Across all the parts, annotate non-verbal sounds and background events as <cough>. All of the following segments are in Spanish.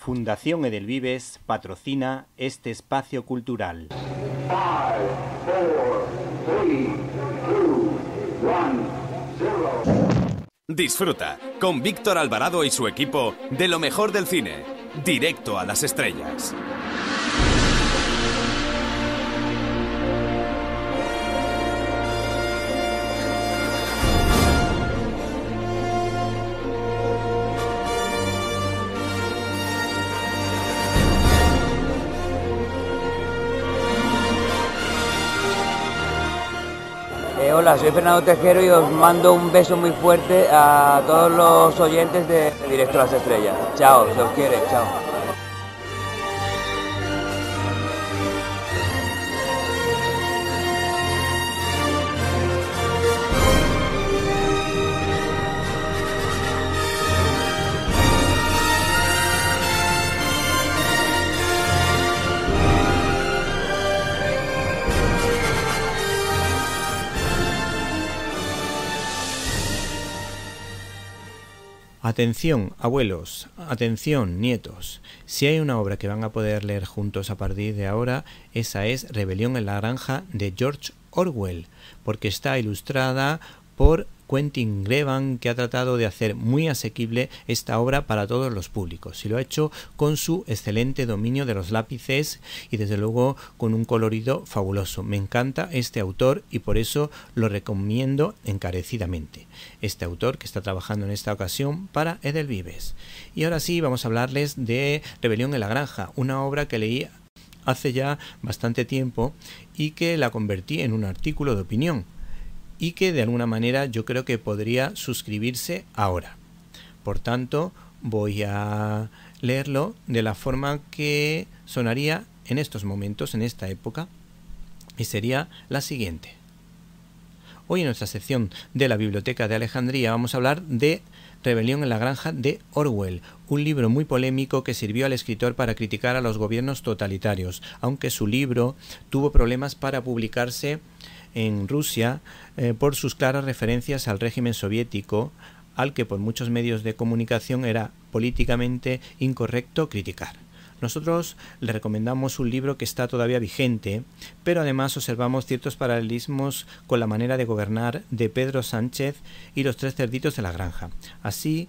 Fundación Edelvives patrocina este espacio cultural. Disfruta con Víctor Alvarado y su equipo de lo mejor del cine, directo a las estrellas. soy Fernando Tejero y os mando un beso muy fuerte a todos los oyentes de Directo a las Estrellas. Chao, se os quiere, chao. Atención, abuelos, atención, nietos. Si hay una obra que van a poder leer juntos a partir de ahora, esa es Rebelión en la Granja de George Orwell, porque está ilustrada por Quentin Greban, que ha tratado de hacer muy asequible esta obra para todos los públicos, y lo ha hecho con su excelente dominio de los lápices y desde luego con un colorido fabuloso. Me encanta este autor y por eso lo recomiendo encarecidamente. Este autor que está trabajando en esta ocasión para Vives. Y ahora sí, vamos a hablarles de Rebelión en la Granja, una obra que leí hace ya bastante tiempo y que la convertí en un artículo de opinión y que de alguna manera yo creo que podría suscribirse ahora. Por tanto, voy a leerlo de la forma que sonaría en estos momentos, en esta época, y sería la siguiente. Hoy en nuestra sección de la Biblioteca de Alejandría vamos a hablar de Rebelión en la Granja de Orwell, un libro muy polémico que sirvió al escritor para criticar a los gobiernos totalitarios, aunque su libro tuvo problemas para publicarse en Rusia eh, por sus claras referencias al régimen soviético, al que por muchos medios de comunicación era políticamente incorrecto criticar. Nosotros le recomendamos un libro que está todavía vigente, pero además observamos ciertos paralelismos con la manera de gobernar de Pedro Sánchez y los tres cerditos de la granja. Así,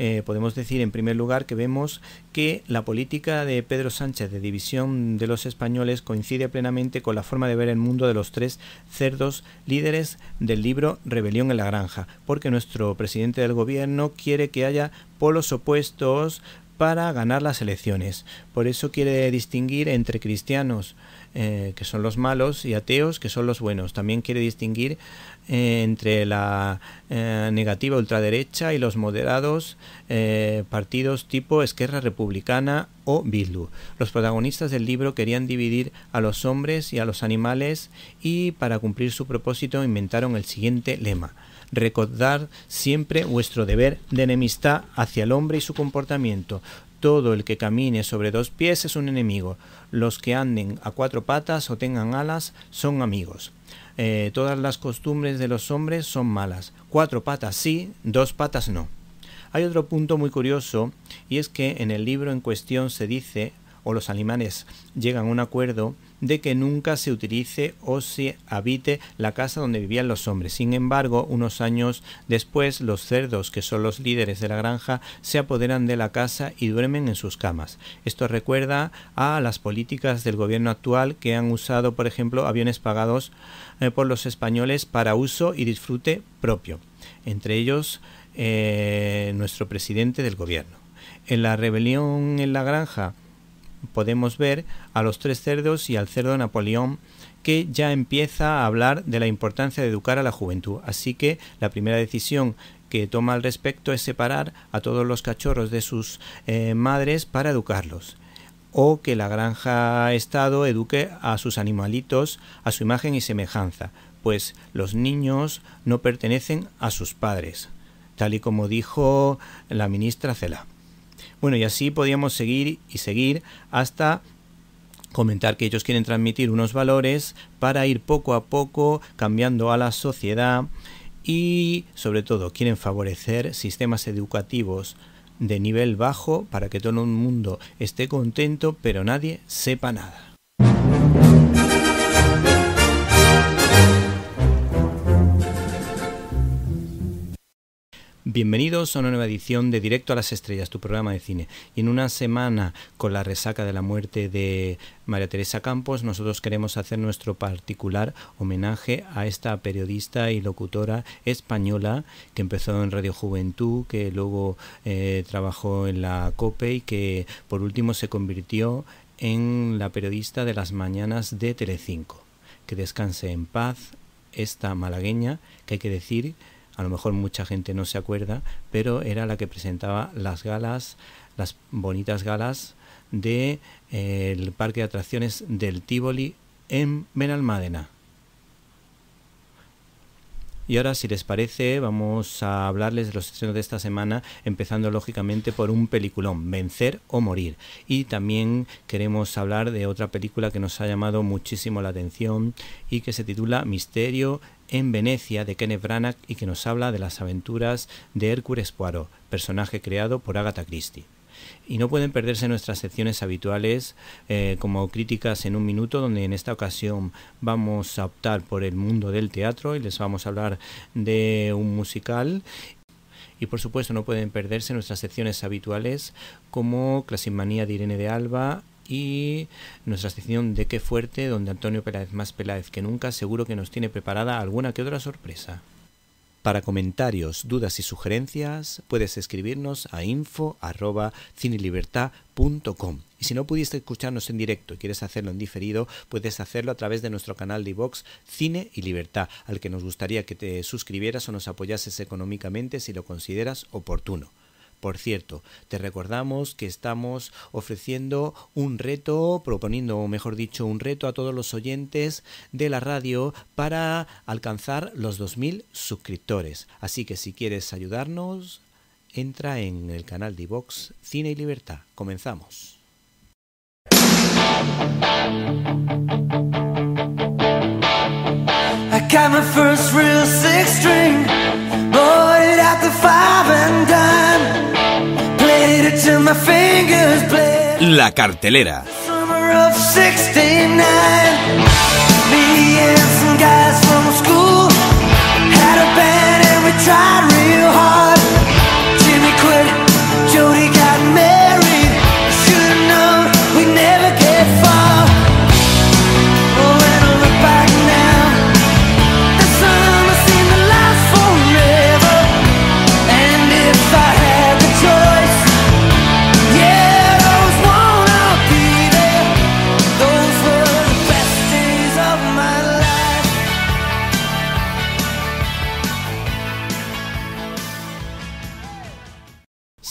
eh, podemos decir en primer lugar que vemos que la política de Pedro Sánchez de división de los españoles coincide plenamente con la forma de ver el mundo de los tres cerdos líderes del libro Rebelión en la Granja, porque nuestro presidente del gobierno quiere que haya polos opuestos para ganar las elecciones. Por eso quiere distinguir entre cristianos, eh, que son los malos, y ateos, que son los buenos. También quiere distinguir eh, entre la eh, negativa ultraderecha y los moderados partidos tipo Esquerra Republicana o Bildu. Los protagonistas del libro querían dividir a los hombres y a los animales y para cumplir su propósito inventaron el siguiente lema Recordad siempre vuestro deber de enemistad hacia el hombre y su comportamiento. Todo el que camine sobre dos pies es un enemigo. Los que anden a cuatro patas o tengan alas son amigos. Eh, todas las costumbres de los hombres son malas. Cuatro patas sí, dos patas no. Hay otro punto muy curioso y es que en el libro en cuestión se dice, o los animales llegan a un acuerdo, de que nunca se utilice o se habite la casa donde vivían los hombres. Sin embargo, unos años después, los cerdos, que son los líderes de la granja, se apoderan de la casa y duermen en sus camas. Esto recuerda a las políticas del gobierno actual que han usado, por ejemplo, aviones pagados eh, por los españoles para uso y disfrute propio. Entre ellos, eh, nuestro presidente del gobierno. En la rebelión en la granja, podemos ver a los tres cerdos y al cerdo Napoleón que ya empieza a hablar de la importancia de educar a la juventud. Así que la primera decisión que toma al respecto es separar a todos los cachorros de sus eh, madres para educarlos o que la granja Estado eduque a sus animalitos a su imagen y semejanza, pues los niños no pertenecen a sus padres, tal y como dijo la ministra Cela. Bueno, y así podíamos seguir y seguir hasta comentar que ellos quieren transmitir unos valores para ir poco a poco cambiando a la sociedad y sobre todo quieren favorecer sistemas educativos de nivel bajo para que todo el mundo esté contento pero nadie sepa nada. Bienvenidos a una nueva edición de Directo a las Estrellas, tu programa de cine. Y en una semana con la resaca de la muerte de María Teresa Campos, nosotros queremos hacer nuestro particular homenaje a esta periodista y locutora española que empezó en Radio Juventud, que luego eh, trabajó en la COPE y que por último se convirtió en la periodista de las mañanas de Telecinco. Que descanse en paz esta malagueña que hay que decir a lo mejor mucha gente no se acuerda, pero era la que presentaba las galas, las bonitas galas del de, eh, el parque de atracciones del Tivoli en Benalmádena. Y ahora, si les parece, vamos a hablarles de los estrenos de esta semana, empezando lógicamente por un peliculón, Vencer o Morir. Y también queremos hablar de otra película que nos ha llamado muchísimo la atención y que se titula Misterio en Venecia de Kenneth Branagh y que nos habla de las aventuras de Hércules Poirot, personaje creado por Agatha Christie. Y no pueden perderse nuestras secciones habituales eh, como críticas en un minuto, donde en esta ocasión vamos a optar por el mundo del teatro y les vamos a hablar de un musical. Y por supuesto no pueden perderse nuestras secciones habituales como Clasimanía de Irene de Alba, y nuestra sección de Qué Fuerte, donde Antonio Peláez más Peláez que nunca seguro que nos tiene preparada alguna que otra sorpresa. Para comentarios, dudas y sugerencias, puedes escribirnos a info.cinelibertad.com. Y si no pudiste escucharnos en directo y quieres hacerlo en diferido, puedes hacerlo a través de nuestro canal de Vox Cine y Libertad, al que nos gustaría que te suscribieras o nos apoyases económicamente si lo consideras oportuno. Por cierto, te recordamos que estamos ofreciendo un reto, proponiendo, mejor dicho, un reto a todos los oyentes de la radio para alcanzar los 2.000 suscriptores. Así que si quieres ayudarnos, entra en el canal de Vox Cine y Libertad. Comenzamos. La cartelera. Me and some guys from school had a band and we tried real hard.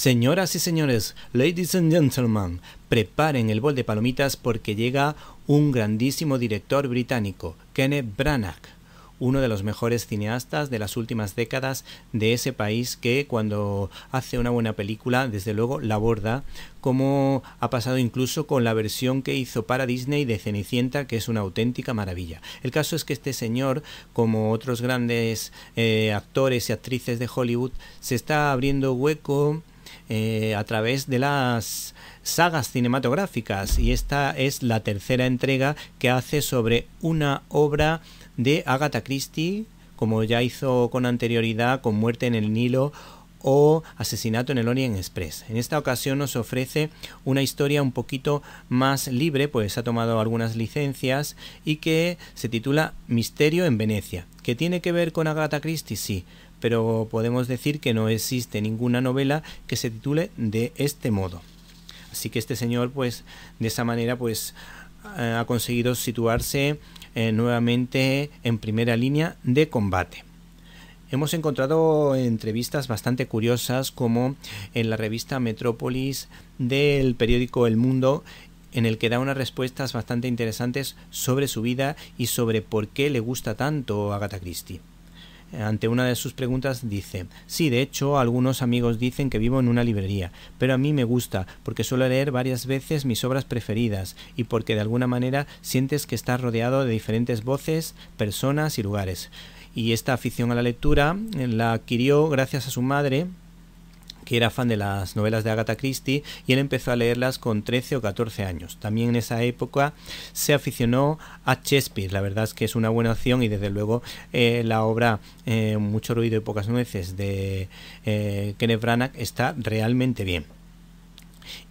Señoras y señores, ladies and gentlemen, preparen el bol de palomitas porque llega un grandísimo director británico, Kenneth Branagh, uno de los mejores cineastas de las últimas décadas de ese país que cuando hace una buena película, desde luego, la borda, como ha pasado incluso con la versión que hizo para Disney de Cenicienta, que es una auténtica maravilla. El caso es que este señor, como otros grandes eh, actores y actrices de Hollywood, se está abriendo hueco eh, a través de las sagas cinematográficas y esta es la tercera entrega que hace sobre una obra de Agatha Christie, como ya hizo con anterioridad con Muerte en el Nilo o Asesinato en el Orient Express. En esta ocasión nos ofrece una historia un poquito más libre, pues ha tomado algunas licencias y que se titula Misterio en Venecia. ¿Que tiene que ver con Agatha Christie? Sí, pero podemos decir que no existe ninguna novela que se titule de este modo. Así que este señor, pues, de esa manera, pues, eh, ha conseguido situarse eh, nuevamente en primera línea de combate. Hemos encontrado entrevistas bastante curiosas como en la revista Metrópolis del periódico El Mundo, en el que da unas respuestas bastante interesantes sobre su vida y sobre por qué le gusta tanto Agatha Christie. Eh, ante una de sus preguntas dice, sí, de hecho, algunos amigos dicen que vivo en una librería, pero a mí me gusta porque suelo leer varias veces mis obras preferidas y porque de alguna manera sientes que estás rodeado de diferentes voces, personas y lugares. Y esta afición a la lectura eh, la adquirió gracias a su madre, que era fan de las novelas de Agatha Christie y él empezó a leerlas con 13 o 14 años. También en esa época se aficionó a Shakespeare, la verdad es que es una buena opción y desde luego eh, la obra eh, Mucho ruido y pocas nueces de eh, Kenneth Branagh está realmente bien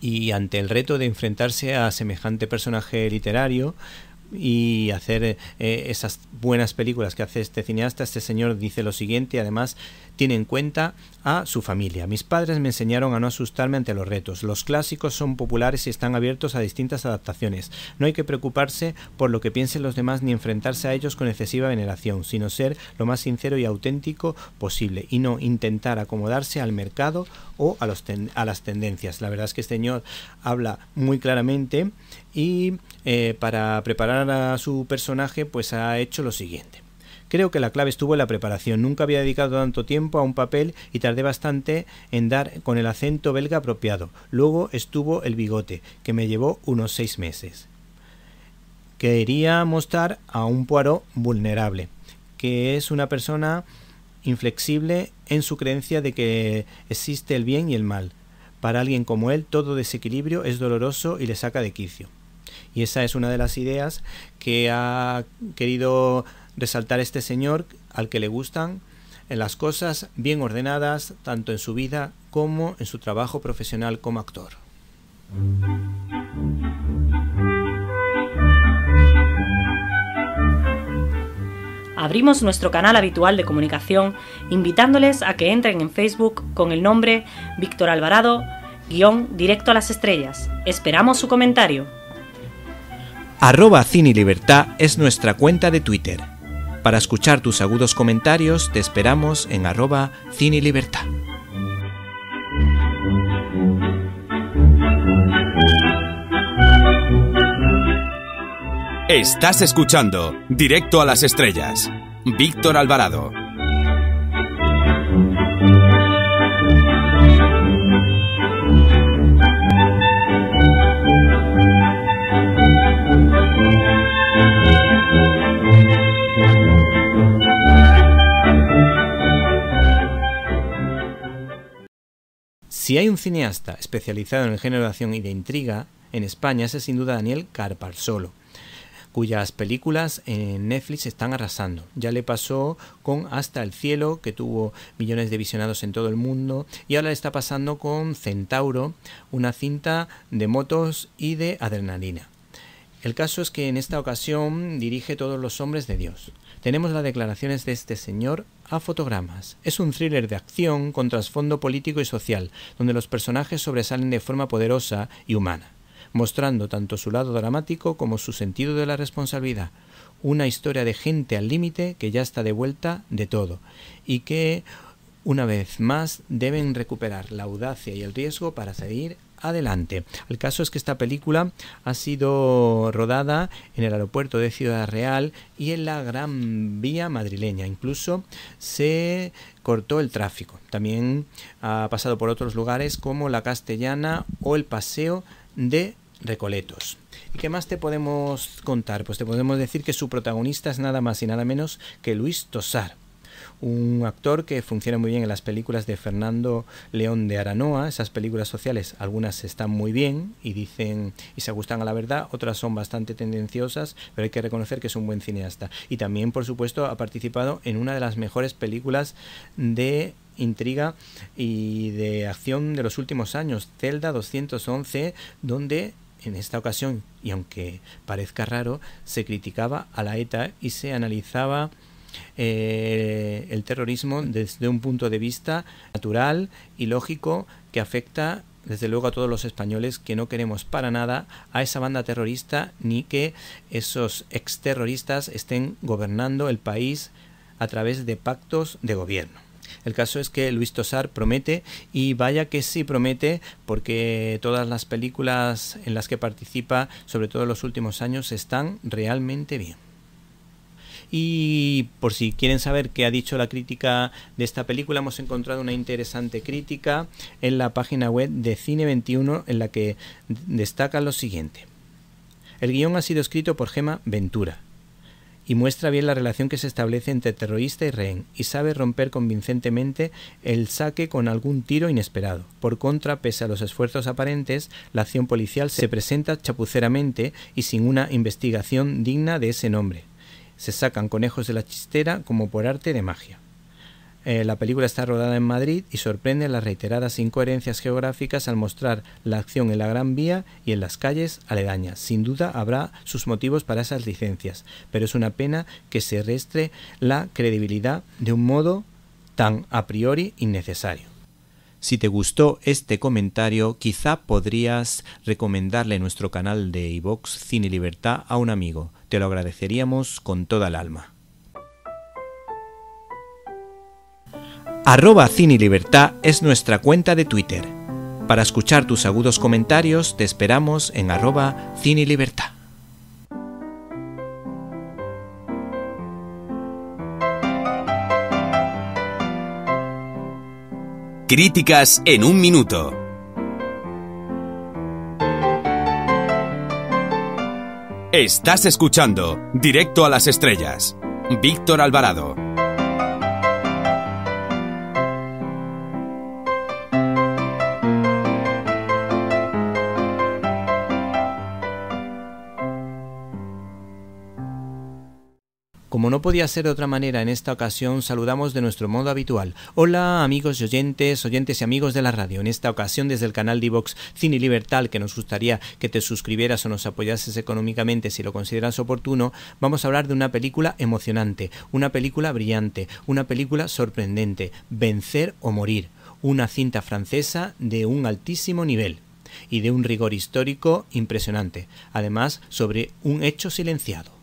y ante el reto de enfrentarse a semejante personaje literario, y hacer eh, eh, esas buenas películas que hace este cineasta, este señor dice lo siguiente, además tiene en cuenta a su familia. Mis padres me enseñaron a no asustarme ante los retos. Los clásicos son populares y están abiertos a distintas adaptaciones. No hay que preocuparse por lo que piensen los demás ni enfrentarse a ellos con excesiva veneración, sino ser lo más sincero y auténtico posible y no intentar acomodarse al mercado o a, los a las tendencias. La verdad es que este señor habla muy claramente y eh, para preparar a su personaje pues ha hecho lo siguiente. Creo que la clave estuvo en la preparación. Nunca había dedicado tanto tiempo a un papel y tardé bastante en dar con el acento belga apropiado. Luego estuvo el bigote, que me llevó unos seis meses. Quería mostrar a un Poirot vulnerable, que es una persona inflexible en su creencia de que existe el bien y el mal. Para alguien como él, todo desequilibrio es doloroso y le saca de quicio. Y esa es una de las ideas que ha querido resaltar este señor al que le gustan en las cosas bien ordenadas, tanto en su vida como en su trabajo profesional como actor. Abrimos nuestro canal habitual de comunicación invitándoles a que entren en Facebook con el nombre Víctor Alvarado, guión directo a las estrellas. Esperamos su comentario. Arroba Cine Libertad es nuestra cuenta de Twitter. Para escuchar tus agudos comentarios te esperamos en arroba Cine Libertad. Estás escuchando Directo a las Estrellas. Víctor Alvarado. Si hay un cineasta especializado en el género de acción y de intriga en España, es sin duda Daniel Carparsolo cuyas películas en Netflix están arrasando. Ya le pasó con Hasta el Cielo, que tuvo millones de visionados en todo el mundo, y ahora le está pasando con Centauro, una cinta de motos y de adrenalina. El caso es que en esta ocasión dirige Todos los hombres de Dios. Tenemos las declaraciones de este señor a fotogramas. Es un thriller de acción con trasfondo político y social, donde los personajes sobresalen de forma poderosa y humana, mostrando tanto su lado dramático como su sentido de la responsabilidad. Una historia de gente al límite que ya está de vuelta de todo y que, una vez más, deben recuperar la audacia y el riesgo para seguir adelante. El caso es que esta película ha sido rodada en el aeropuerto de Ciudad Real y en la Gran Vía madrileña. Incluso se cortó el tráfico. También ha pasado por otros lugares como la Castellana o el Paseo de Recoletos. ¿Y qué más te podemos contar? Pues te podemos decir que su protagonista es nada más y nada menos que Luis Tosar un actor que funciona muy bien en las películas de Fernando León de Aranoa. Esas películas sociales, algunas están muy bien y dicen y se gustan a la verdad, otras son bastante tendenciosas, pero hay que reconocer que es un buen cineasta. Y también, por supuesto, ha participado en una de las mejores películas de intriga y de acción de los últimos años, Zelda 211, donde en esta ocasión, y aunque parezca raro, se criticaba a la ETA y se analizaba eh, el terrorismo desde un punto de vista natural y lógico que afecta desde luego a todos los españoles que no queremos para nada a esa banda terrorista ni que esos exterroristas estén gobernando el país a través de pactos de gobierno. El caso es que Luis Tosar promete y vaya que sí promete porque todas las películas en las que participa, sobre todo en los últimos años, están realmente bien. Y por si quieren saber qué ha dicho la crítica de esta película, hemos encontrado una interesante crítica en la página web de Cine21 en la que destaca lo siguiente. El guión ha sido escrito por Gema Ventura y muestra bien la relación que se establece entre terrorista y rehén, y sabe romper convincentemente el saque con algún tiro inesperado. Por contra, pese a los esfuerzos aparentes, la acción policial se presenta chapuceramente y sin una investigación digna de ese nombre se sacan conejos de la chistera como por arte de magia. Eh, la película está rodada en Madrid y sorprende las reiteradas incoherencias geográficas al mostrar la acción en la Gran Vía y en las calles aledañas. Sin duda habrá sus motivos para esas licencias, pero es una pena que se restre la credibilidad de un modo tan a priori innecesario. Si te gustó este comentario, quizá podrías recomendarle nuestro canal de iVox Cine Libertad a un amigo. Te lo agradeceríamos con toda el alma. Arroba Cine Libertad es nuestra cuenta de Twitter. Para escuchar tus agudos comentarios te esperamos en arroba Cine Libertad. Críticas en un minuto. Estás escuchando Directo a las Estrellas. Víctor Alvarado. podía ser de otra manera, en esta ocasión saludamos de nuestro modo habitual. Hola amigos y oyentes, oyentes y amigos de la radio. En esta ocasión desde el canal Divox Cine Libertal, que nos gustaría que te suscribieras o nos apoyases económicamente si lo consideras oportuno, vamos a hablar de una película emocionante, una película brillante, una película sorprendente, Vencer o Morir, una cinta francesa de un altísimo nivel y de un rigor histórico impresionante, además sobre un hecho silenciado.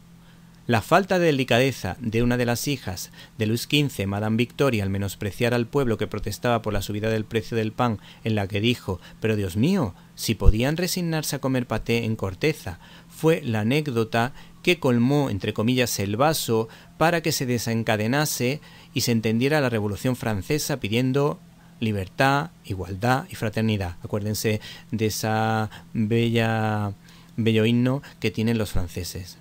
La falta de delicadeza de una de las hijas de Luis XV, Madame Victoria, al menospreciar al pueblo que protestaba por la subida del precio del pan, en la que dijo Pero Dios mío, si podían resignarse a comer paté en corteza, fue la anécdota que colmó, entre comillas, el vaso para que se desencadenase y se entendiera la Revolución Francesa pidiendo libertad, igualdad y fraternidad. Acuérdense de esa bella bello himno que tienen los franceses.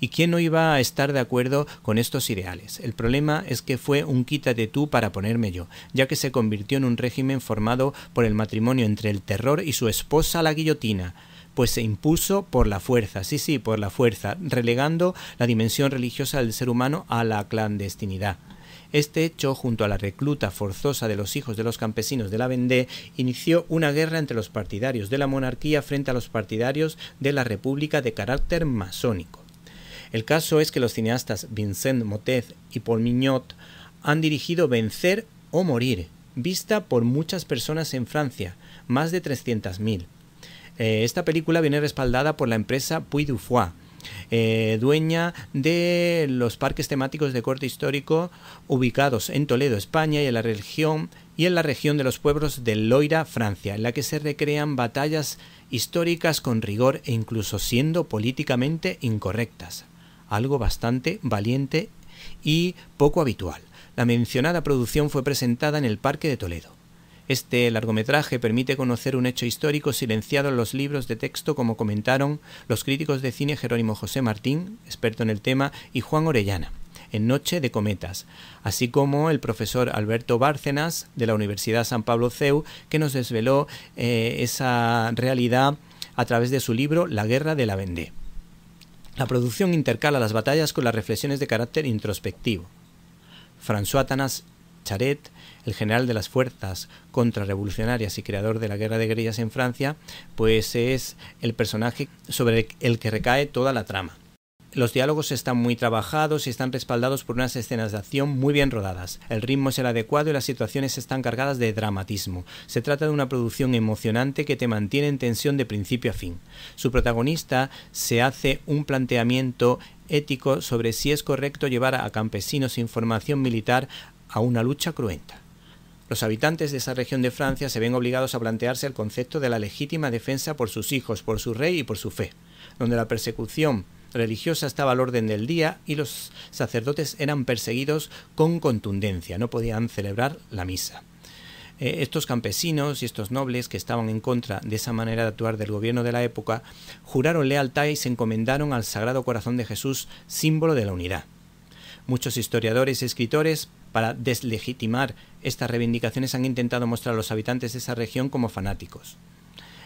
¿Y quién no iba a estar de acuerdo con estos ideales? El problema es que fue un quítate tú para ponerme yo, ya que se convirtió en un régimen formado por el matrimonio entre el terror y su esposa la guillotina pues se impuso por la fuerza, sí, sí, por la fuerza, relegando la dimensión religiosa del ser humano a la clandestinidad. Este hecho, junto a la recluta forzosa de los hijos de los campesinos de la Vendée, inició una guerra entre los partidarios de la monarquía frente a los partidarios de la República de carácter masónico. El caso es que los cineastas Vincent Motet y Paul Mignot han dirigido Vencer o Morir, vista por muchas personas en Francia, más de 300.000. Eh, esta película viene respaldada por la empresa Puy Dufois, eh, dueña de los parques temáticos de corte histórico ubicados en Toledo, España y en la región y en la región de los pueblos de Loira, Francia, en la que se recrean batallas históricas con rigor e incluso siendo políticamente incorrectas, algo bastante valiente y poco habitual. La mencionada producción fue presentada en el Parque de Toledo. Este largometraje permite conocer un hecho histórico silenciado en los libros de texto como comentaron los críticos de cine Jerónimo José Martín, experto en el tema, y Juan Orellana en Noche de Cometas, así como el profesor Alberto Bárcenas de la Universidad San Pablo CEU, que nos desveló eh, esa realidad a través de su libro La Guerra de la Vendée. La producción intercala las batallas con las reflexiones de carácter introspectivo. François Tanas Charet el general de las fuerzas contrarrevolucionarias y creador de la guerra de guerrillas en Francia, pues es el personaje sobre el que recae toda la trama. Los diálogos están muy trabajados y están respaldados por unas escenas de acción muy bien rodadas. El ritmo es el adecuado y las situaciones están cargadas de dramatismo. Se trata de una producción emocionante que te mantiene en tensión de principio a fin. Su protagonista se hace un planteamiento ético sobre si es correcto llevar a campesinos sin formación militar a una lucha cruenta. Los habitantes de esa región de Francia se ven obligados a plantearse el concepto de la legítima defensa por sus hijos, por su rey y por su fe, donde la persecución religiosa estaba al orden del día y los sacerdotes eran perseguidos con contundencia, no podían celebrar la misa. Eh, estos campesinos y estos nobles que estaban en contra de esa manera de actuar del gobierno de la época juraron lealtad y se encomendaron al Sagrado Corazón de Jesús, símbolo de la unidad. Muchos historiadores y escritores, para deslegitimar estas reivindicaciones, han intentado mostrar a los habitantes de esa región como fanáticos.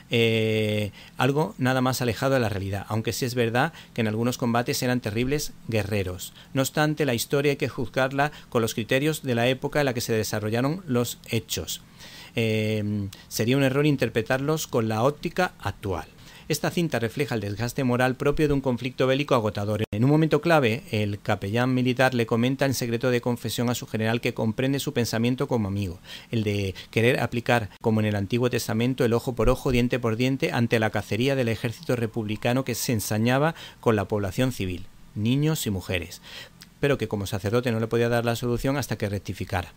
Eh, algo nada más alejado de la realidad, aunque sí es verdad que en algunos combates eran terribles guerreros. No obstante, la historia hay que juzgarla con los criterios de la época en la que se desarrollaron los hechos. Eh, sería un error interpretarlos con la óptica actual. Esta cinta refleja el desgaste moral propio de un conflicto bélico agotador. En un momento clave, el capellán militar le comenta en secreto de confesión a su general que comprende su pensamiento como amigo, el de querer aplicar, como en el Antiguo Testamento, el ojo por ojo, diente por diente, ante la cacería del ejército republicano que se ensañaba con la población civil, niños y mujeres, pero que como sacerdote no le podía dar la solución hasta que rectificara.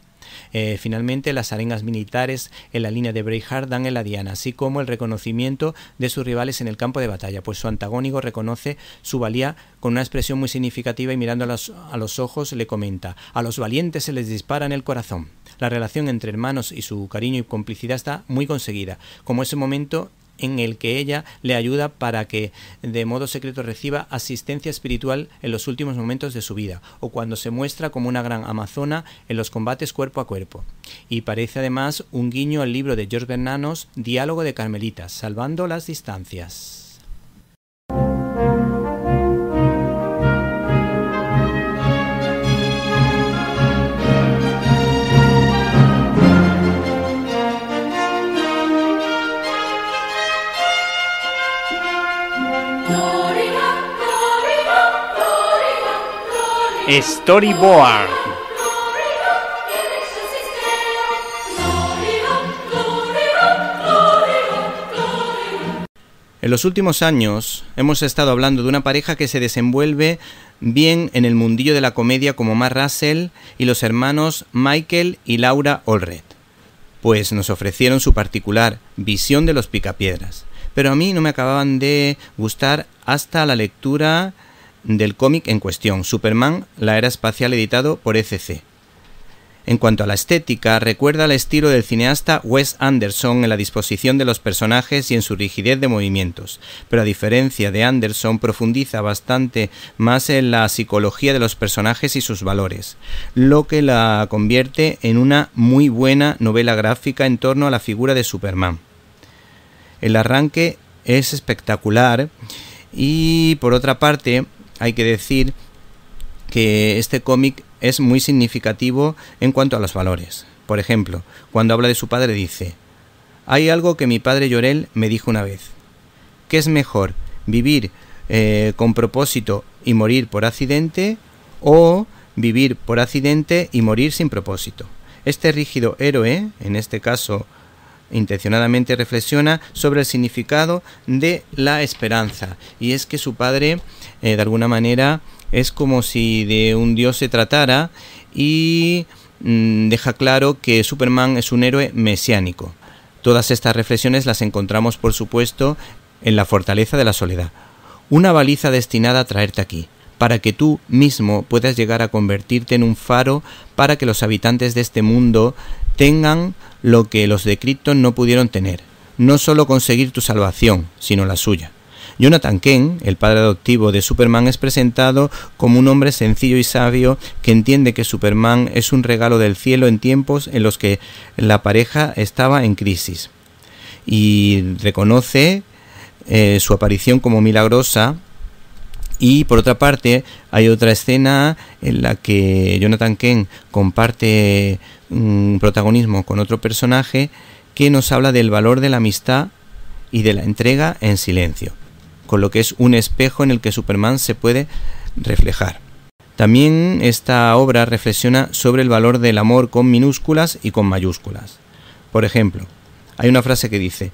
Eh, finalmente, las arengas militares en la línea de Breihar dan en la diana, así como el reconocimiento de sus rivales en el campo de batalla, pues su antagónico reconoce su valía con una expresión muy significativa y mirando a los, a los ojos le comenta, a los valientes se les dispara en el corazón. La relación entre hermanos y su cariño y complicidad está muy conseguida, como ese momento en el que ella le ayuda para que de modo secreto reciba asistencia espiritual en los últimos momentos de su vida, o cuando se muestra como una gran amazona en los combates cuerpo a cuerpo. Y parece además un guiño al libro de George Bernanos, Diálogo de Carmelitas, Salvando las Distancias. Storyboard. En los últimos años hemos estado hablando de una pareja que se desenvuelve bien en el mundillo de la comedia como Mar Russell y los hermanos Michael y Laura Olred, pues nos ofrecieron su particular visión de los picapiedras. Pero a mí no me acababan de gustar hasta la lectura del cómic en cuestión, Superman, la era espacial editado por ECC. En cuanto a la estética, recuerda al estilo del cineasta Wes Anderson en la disposición de los personajes y en su rigidez de movimientos, pero a diferencia de Anderson profundiza bastante más en la psicología de los personajes y sus valores, lo que la convierte en una muy buena novela gráfica en torno a la figura de Superman. El arranque es espectacular y por otra parte hay que decir que este cómic es muy significativo en cuanto a los valores. Por ejemplo, cuando habla de su padre dice, hay algo que mi padre Llorel me dijo una vez, que es mejor vivir eh, con propósito y morir por accidente o vivir por accidente y morir sin propósito. Este rígido héroe, en este caso intencionadamente reflexiona sobre el significado de la esperanza. Y es que su padre, eh, de alguna manera, es como si de un dios se tratara y mm, deja claro que Superman es un héroe mesiánico. Todas estas reflexiones las encontramos, por supuesto, en la fortaleza de la soledad. Una baliza destinada a traerte aquí, para que tú mismo puedas llegar a convertirte en un faro para que los habitantes de este mundo tengan lo que los de Krypton no pudieron tener, no solo conseguir tu salvación, sino la suya. Jonathan Ken, el padre adoptivo de Superman, es presentado como un hombre sencillo y sabio que entiende que Superman es un regalo del cielo en tiempos en los que la pareja estaba en crisis y reconoce eh, su aparición como milagrosa y por otra parte, hay otra escena en la que Jonathan Ken comparte un mm, protagonismo con otro personaje que nos habla del valor de la amistad y de la entrega en silencio, con lo que es un espejo en el que Superman se puede reflejar. También esta obra reflexiona sobre el valor del amor con minúsculas y con mayúsculas. Por ejemplo, hay una frase que dice,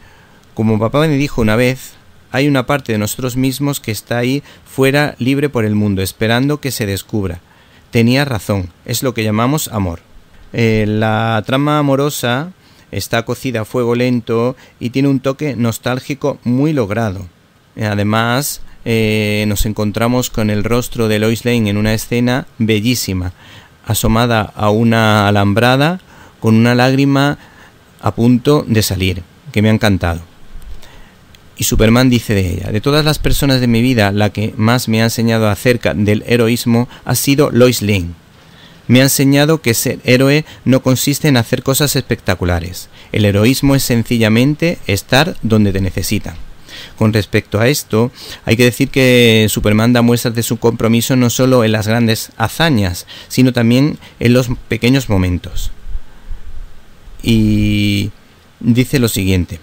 como papá me dijo una vez, hay una parte de nosotros mismos que está ahí fuera, libre por el mundo, esperando que se descubra. Tenía razón, es lo que llamamos amor. Eh, la trama amorosa está cocida a fuego lento y tiene un toque nostálgico muy logrado. Eh, además, eh, nos encontramos con el rostro de Lois Lane en una escena bellísima, asomada a una alambrada con una lágrima a punto de salir, que me ha encantado. Y Superman dice de ella, de todas las personas de mi vida, la que más me ha enseñado acerca del heroísmo ha sido Lois Lane. Me ha enseñado que ser héroe no consiste en hacer cosas espectaculares. El heroísmo es sencillamente estar donde te necesitan. Con respecto a esto, hay que decir que Superman da muestras de su compromiso no solo en las grandes hazañas, sino también en los pequeños momentos. Y dice lo siguiente.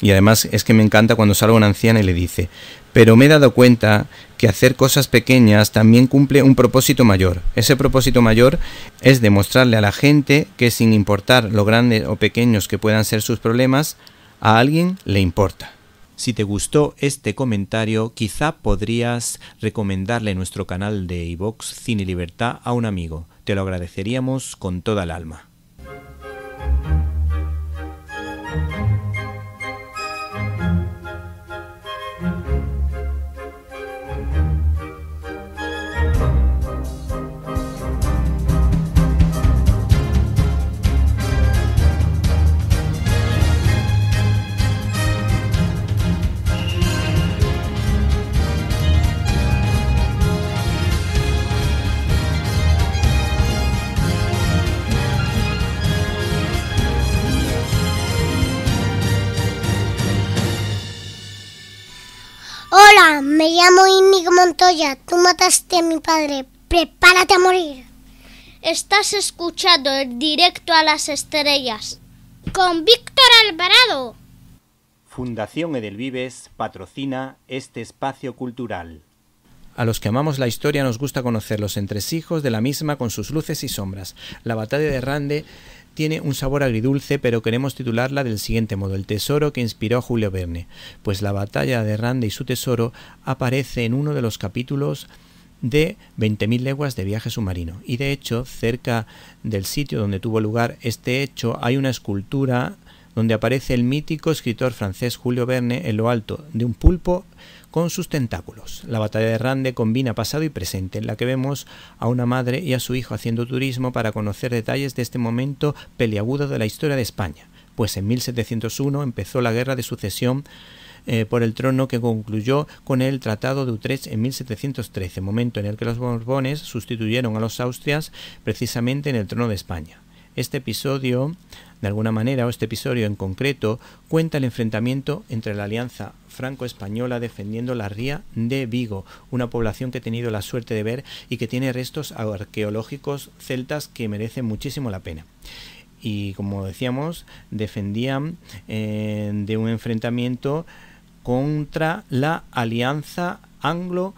Y además es que me encanta cuando salga una anciana y le dice, pero me he dado cuenta que hacer cosas pequeñas también cumple un propósito mayor. Ese propósito mayor es demostrarle a la gente que sin importar lo grandes o pequeños que puedan ser sus problemas, a alguien le importa. Si te gustó este comentario, quizá podrías recomendarle nuestro canal de iVox Cine Libertad a un amigo. Te lo agradeceríamos con toda el alma. Hola, me llamo Inigo Montoya. Tú mataste a mi padre. Prepárate a morir. Estás escuchando el directo a las estrellas con Víctor Alvarado. Fundación Edelvives patrocina este espacio cultural. A los que amamos la historia nos gusta conocer los entresijos de la misma con sus luces y sombras. La batalla de Rande tiene un sabor agridulce, pero queremos titularla del siguiente modo: El tesoro que inspiró a Julio Verne, pues la batalla de Rande y su tesoro aparece en uno de los capítulos de 20.000 leguas de viaje submarino. Y de hecho, cerca del sitio donde tuvo lugar este hecho, hay una escultura donde aparece el mítico escritor francés Julio Verne en lo alto de un pulpo con sus tentáculos. La batalla de Rande combina pasado y presente, en la que vemos a una madre y a su hijo haciendo turismo para conocer detalles de este momento peliagudo de la historia de España, pues en 1701 empezó la guerra de sucesión eh, por el trono que concluyó con el Tratado de Utrecht en 1713, momento en el que los Borbones sustituyeron a los Austrias precisamente en el trono de España. Este episodio de alguna manera, este episodio en concreto cuenta el enfrentamiento entre la Alianza Franco-Española defendiendo la ría de Vigo, una población que he tenido la suerte de ver y que tiene restos arqueológicos celtas que merecen muchísimo la pena y como decíamos defendían eh, de un enfrentamiento contra la alianza anglo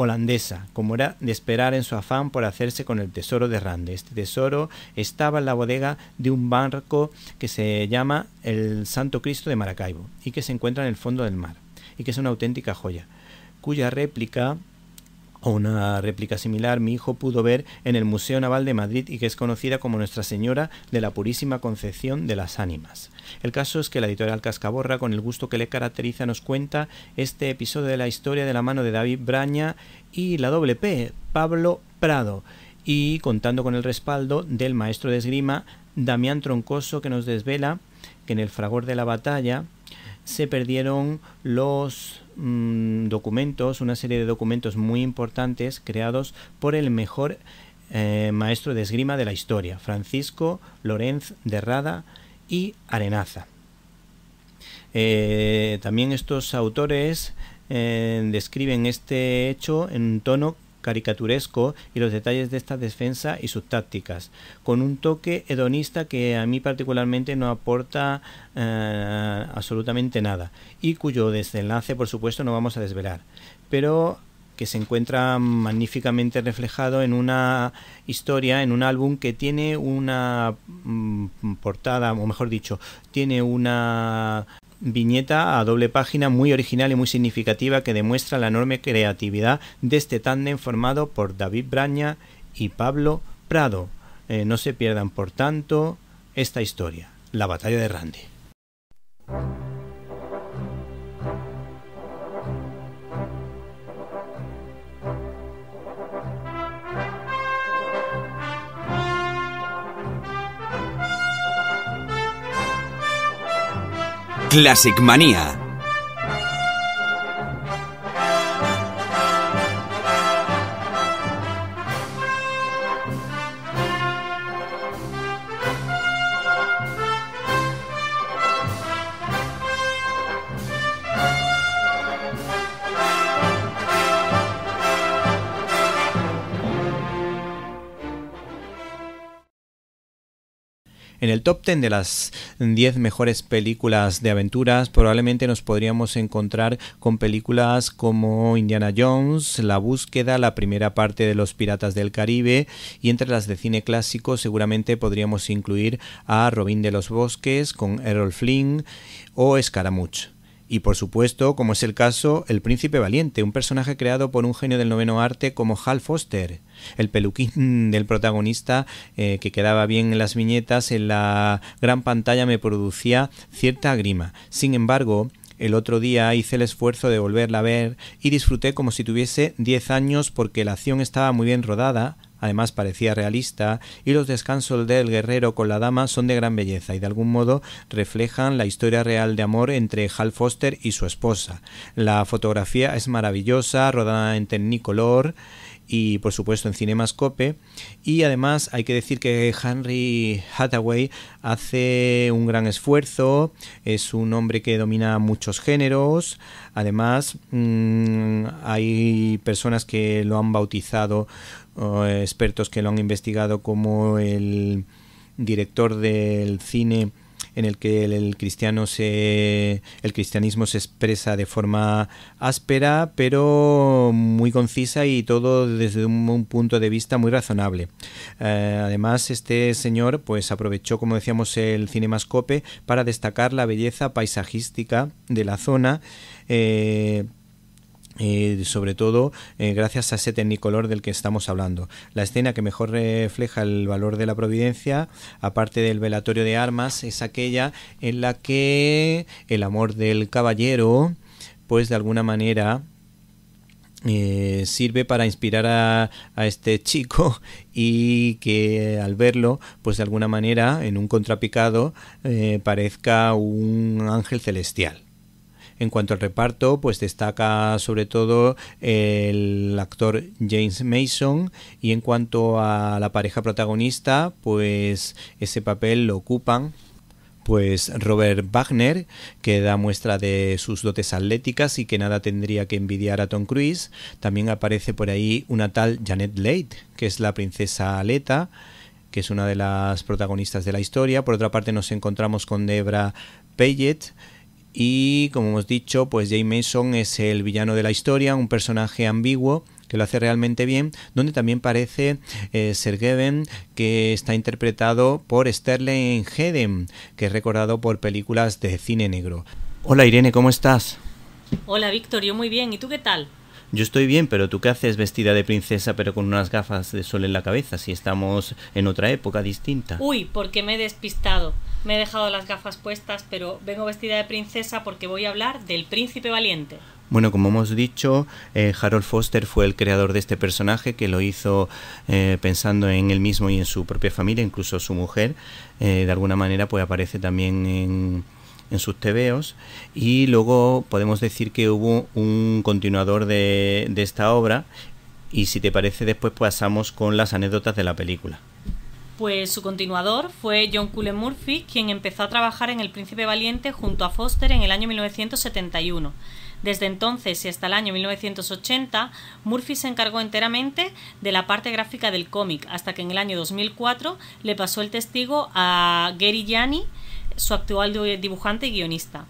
holandesa, como era de esperar en su afán por hacerse con el tesoro de Rande. Este tesoro estaba en la bodega de un barco que se llama el Santo Cristo de Maracaibo y que se encuentra en el fondo del mar y que es una auténtica joya, cuya réplica o una réplica similar mi hijo pudo ver en el Museo Naval de Madrid y que es conocida como Nuestra Señora de la Purísima Concepción de las Ánimas. El caso es que la editorial Cascaborra, con el gusto que le caracteriza, nos cuenta este episodio de la historia de la mano de David Braña y la doble P, Pablo Prado, y contando con el respaldo del maestro de esgrima Damián Troncoso, que nos desvela que en el fragor de la batalla se perdieron los Mm, documentos, una serie de documentos muy importantes creados por el mejor eh, maestro de esgrima de la historia, Francisco Lorenz de Rada y Arenaza. Eh, también estos autores eh, describen este hecho en un tono caricaturesco y los detalles de esta defensa y sus tácticas, con un toque hedonista que a mí particularmente no aporta eh, absolutamente nada y cuyo desenlace por supuesto no vamos a desvelar, pero que se encuentra magníficamente reflejado en una historia, en un álbum que tiene una mm, portada, o mejor dicho, tiene una viñeta a doble página muy original y muy significativa que demuestra la enorme creatividad de este tándem formado por David Braña y Pablo Prado. Eh, no se pierdan, por tanto, esta historia, la batalla de Randy. Classic Manía. En el top 10 de las 10 mejores películas de aventuras probablemente nos podríamos encontrar con películas como Indiana Jones, La búsqueda, la primera parte de Los Piratas del Caribe y entre las de cine clásico seguramente podríamos incluir a Robin de los Bosques con Errol Flynn o Scaramouche. Y por supuesto, como es el caso, El Príncipe Valiente, un personaje creado por un genio del noveno arte como Hal Foster, el peluquín <laughs> del protagonista eh, que quedaba bien en las viñetas, en la gran pantalla me producía cierta grima. Sin embargo, el otro día hice el esfuerzo de volverla a ver y disfruté como si tuviese 10 años porque la acción estaba muy bien rodada, además parecía realista, y los descansos del guerrero con la dama son de gran belleza y de algún modo reflejan la historia real de amor entre Hal Foster y su esposa. La fotografía es maravillosa, rodada en Technicolor y por supuesto en Cinemascope y además hay que decir que Henry Hathaway hace un gran esfuerzo es un hombre que domina muchos géneros además mm, hay personas que lo han bautizado expertos que lo han investigado como el director del cine en el que el, cristiano se el cristianismo se expresa de forma áspera pero muy concisa y todo desde un, punto de vista muy razonable eh, además este señor pues aprovechó como decíamos el cinemascope para destacar la belleza paisajística de la zona eh, eh, sobre todo eh, gracias a ese tecnicolor del que estamos hablando. La escena que mejor refleja el valor de la providencia, aparte del velatorio de armas, es aquella en la que el amor del caballero, pues de alguna manera eh, sirve para inspirar a, a, este chico y que al verlo, pues de alguna manera, en un contrapicado, parezca un ángel celestial. En cuanto al reparto, pues destaca sobre todo el actor James Mason y en cuanto a la pareja protagonista, pues ese papel lo ocupan pues Robert Wagner, que da muestra de sus dotes atléticas y que nada tendría que envidiar a Tom Cruise. También aparece por ahí una tal Janet Leigh, que es la princesa Aleta, que es una de las protagonistas de la historia. Por otra parte nos encontramos con Debra Paget, y como hemos dicho, pues Jay Mason es el villano de la historia, un personaje ambiguo que lo hace realmente bien, donde también parece eh, Sergeven, que está interpretado por Sterling Hedden, que es recordado por películas de cine negro. Hola Irene, ¿cómo estás? Hola Víctor, yo muy bien, ¿y tú qué tal? Yo estoy bien, pero tú qué haces vestida de princesa pero con unas gafas de sol en la cabeza si estamos en otra época distinta. Uy, porque me he despistado. Me he dejado las gafas puestas, pero vengo vestida de princesa porque voy a hablar del príncipe valiente. Bueno, como hemos dicho, eh, Harold Foster fue el creador de este personaje que lo hizo eh, pensando en él mismo y en su propia familia, incluso su mujer. Eh, de alguna manera, pues aparece también en, sus tebeos. Y luego podemos decir que hubo un continuador de, de esta obra. Y si te parece, después pasamos con las anécdotas de la película. Pues su continuador fue John Cullen Murphy, quien empezó a trabajar en El Príncipe Valiente junto a Foster en el año 1971. Desde entonces y hasta el año 1980, Murphy se encargó enteramente de la parte gráfica del cómic, hasta que en el año 2004 le pasó el testigo a Gary Gianni, su actual dibujante y guionista.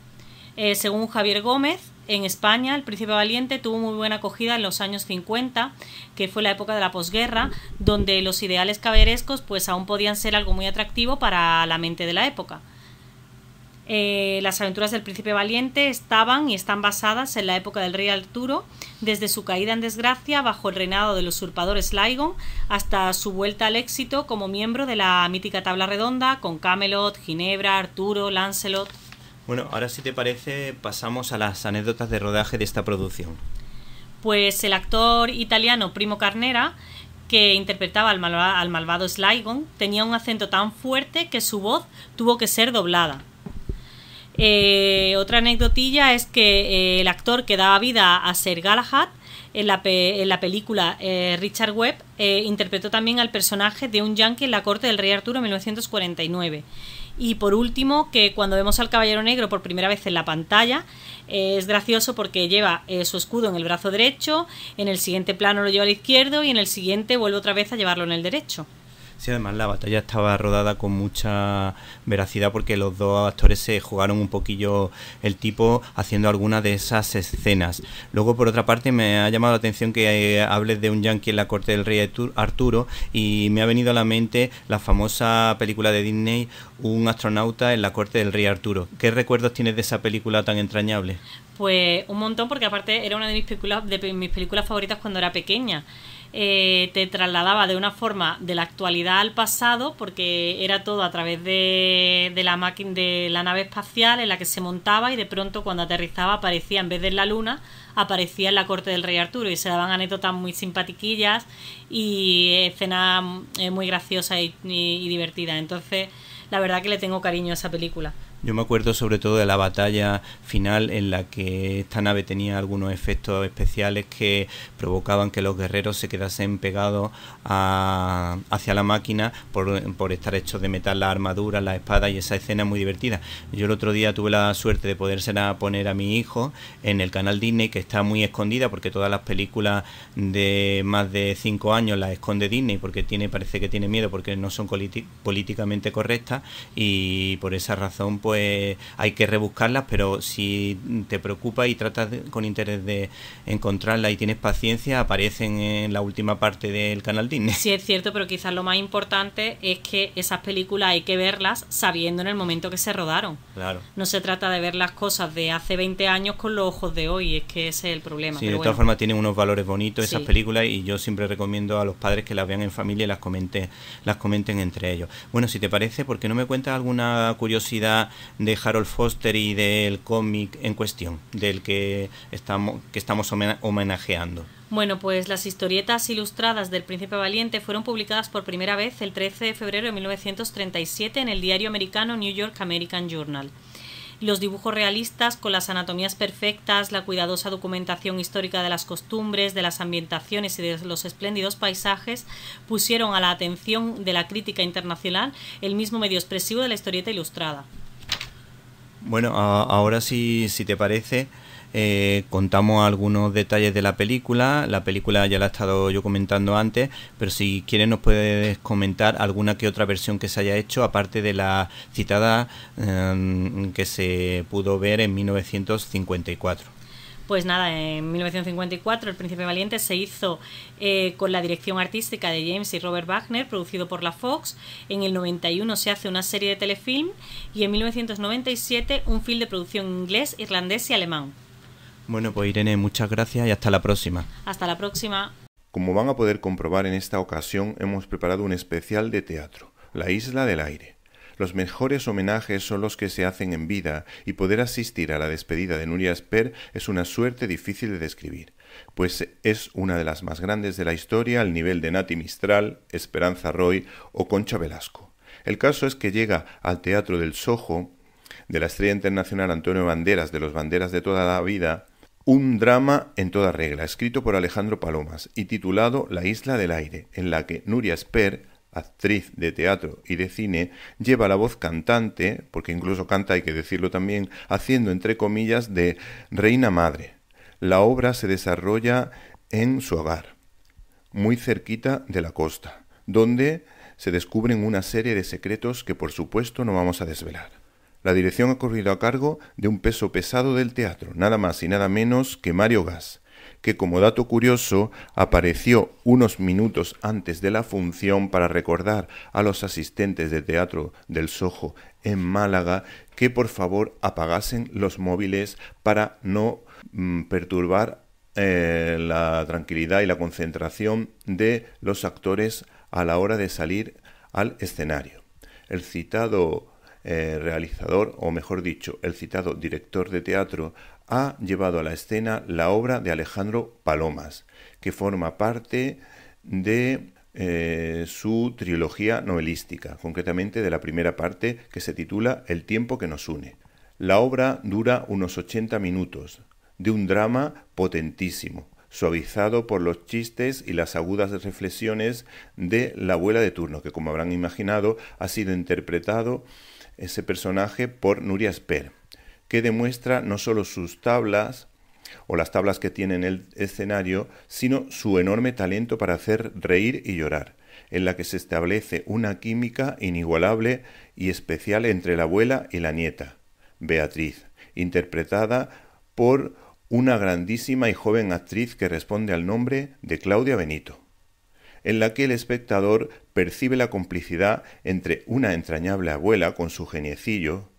Eh, según Javier Gómez, en España, El Príncipe Valiente tuvo muy buena acogida en los años 50, que fue la época de la posguerra, donde los ideales caballerescos pues aún podían ser algo muy atractivo para la mente de la época. Eh, las aventuras del príncipe valiente estaban y están basadas en la época del rey Arturo, desde su caída en desgracia bajo el reinado del usurpador Sligon, hasta su vuelta al éxito como miembro de la mítica tabla redonda con Camelot, Ginebra, Arturo, Lancelot. Bueno, ahora si te parece pasamos a las anécdotas de rodaje de esta producción. Pues el actor italiano Primo Carnera, que interpretaba al, malvado Slygon, tenía un acento tan fuerte que su voz tuvo que ser doblada. Eh, otra anécdotilla es que eh, el actor que daba vida a Ser Galahad en la, película eh, Richard Webb interpretó también al personaje de un yankee en la corte del rey Arturo en 1949. Y por último, que cuando vemos al Caballero Negro por primera vez en la pantalla, eh, es gracioso porque lleva eh, su escudo en el brazo derecho, en el siguiente plano lo lleva al izquierdo y en el siguiente vuelve otra vez a llevarlo en el derecho. Sí, además la batalla estaba rodada con mucha veracidad porque los dos actores se jugaron un poquillo el tipo haciendo alguna de esas escenas. Luego, por otra parte, me ha llamado la atención que eh, hables de un yankee en la corte del rey Arturo y me ha venido a la mente la famosa película de Disney un astronauta en la corte del rey Arturo. ¿Qué recuerdos tienes de esa película tan entrañable? Pues un montón, porque aparte era una de mis películas, de mis películas favoritas cuando era pequeña. Eh, te trasladaba de una forma de la actualidad al pasado, porque era todo a través de, la máquina de la nave espacial en la que se montaba y de pronto cuando aterrizaba aparecía en vez de en la luna aparecía en la corte del rey Arturo y se daban anécdotas muy simpatiquillas y escenas eh, muy graciosas y, y divertidas. Entonces la verdad que le tengo cariño a esa película. Yo me acuerdo sobre todo de la batalla final en la que esta nave tenía algunos efectos especiales que provocaban que los guerreros se quedasen pegados a, hacia la máquina por, estar hechos de metal, la armadura la espada y esa escena muy divertida. Yo el otro día tuve la suerte de a poner a mi hijo en el canal Disney que está muy escondida porque todas las películas de más de cinco años las esconde Disney porque tiene parece que tiene miedo porque no son políticamente correctas y por esa razón pues, pues hay que rebuscarlas, pero si te preocupa y tratas con interés de encontrarlas y tienes paciencia, aparecen en la última parte del canal Disney. Sí, es cierto, pero quizás lo más importante es que esas películas hay que verlas sabiendo en el momento que se rodaron. Claro. No se trata de ver las cosas de hace 20 años con los ojos de hoy, es que ese es el problema. Sí, de todas formas tienen unos valores bonitos esas películas y yo siempre recomiendo a los padres que las vean en familia y las comenten, las comenten entre ellos. Bueno, si te parece, ¿por qué no me cuentas alguna curiosidad de Harold Foster y del cómic en cuestión, del que estamos, que homenajeando. Bueno, pues las historietas ilustradas del Príncipe Valiente fueron publicadas por primera vez el 13 de febrero de 1937 en el diario americano New York American Journal. Los dibujos realistas, con las anatomías perfectas, la cuidadosa documentación histórica de las costumbres, de las ambientaciones y de los espléndidos paisajes, pusieron a la atención de la crítica internacional el mismo medio expresivo de la historieta ilustrada. Bueno, ahora sí, si te parece, eh, contamos algunos detalles de la película. La película ya la he estado yo comentando antes, pero si quieres nos puedes comentar alguna que otra versión que se haya hecho, aparte de la citada em, que se pudo ver en 1954. Pues nada, en 1954 El Príncipe Valiente se hizo eh, con la dirección artística de James y Robert Wagner, producido por la Fox. En el 91 se hace una serie de telefilm y en 1997 un film de producción inglés, irlandés y alemán. Bueno, pues Irene, muchas gracias y hasta la próxima. Hasta la próxima. Como van a poder comprobar en esta ocasión, hemos preparado un especial de teatro, La Isla del Aire. Los mejores homenajes son los que se hacen en vida y poder asistir a la despedida de Nuria Sper es una suerte difícil de describir, pues es una de las más grandes de la historia al nivel de Nati Mistral, Esperanza Roy o Concha Velasco. El caso es que llega al Teatro del Soho de la estrella internacional Antonio Banderas de los Banderas de toda la vida un drama en toda regla, escrito por Alejandro Palomas y titulado La isla del aire, en la que Nuria Sper actriz de teatro y de cine, lleva la voz cantante, porque incluso canta, hay que decirlo también, haciendo entre comillas de reina madre. La obra se desarrolla en su hogar, muy cerquita de la costa, donde se descubren una serie de secretos que por supuesto no vamos a desvelar. La dirección ha corrido a cargo de un peso pesado del teatro, nada más y nada menos que Mario Gas, que como dato curioso apareció unos minutos antes de la función para recordar a los asistentes de teatro del Sojo en Málaga que por favor apagasen los móviles para no mm, perturbar eh, la tranquilidad y la concentración de los actores a la hora de salir al escenario. El citado eh, realizador, o mejor dicho, el citado director de teatro, ha llevado a la escena la obra de Alejandro Palomas, que forma parte de eh, su trilogía novelística, concretamente de la primera parte que se titula El tiempo que nos une. La obra dura unos 80 minutos, de un drama potentísimo, suavizado por los chistes y las agudas reflexiones de la abuela de turno, que como habrán imaginado ha sido interpretado ese personaje por Nuria Sper que demuestra no solo sus tablas o las tablas que tiene en el escenario, sino su enorme talento para hacer reír y llorar, en la que se establece una química inigualable y especial entre la abuela y la nieta, Beatriz, interpretada por una grandísima y joven actriz que responde al nombre de Claudia Benito, en la que el espectador percibe la complicidad entre una entrañable abuela con su geniecillo,